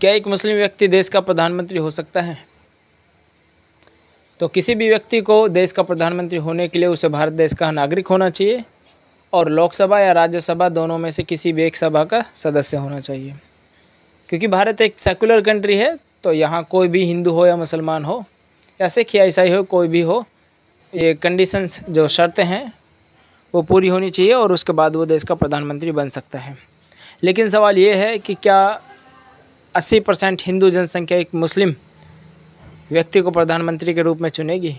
क्या एक मुस्लिम व्यक्ति देश का प्रधानमंत्री हो सकता है तो किसी भी व्यक्ति को देश का प्रधानमंत्री होने के लिए उसे भारत देश का नागरिक होना चाहिए और लोकसभा या राज्यसभा दोनों में से किसी भी एक सभा का सदस्य होना चाहिए क्योंकि भारत एक सेकुलर कंट्री है तो यहाँ कोई भी हिंदू हो या मुसलमान हो या सिख या ईसाई हो कोई भी हो ये कंडीशंस जो शर्तें हैं वो पूरी होनी चाहिए और उसके बाद वो देश का प्रधानमंत्री बन सकता है लेकिन सवाल ये है कि क्या अस्सी परसेंट हिंदू जनसंख्या एक मुस्लिम व्यक्ति को प्रधानमंत्री के रूप में चुनेगी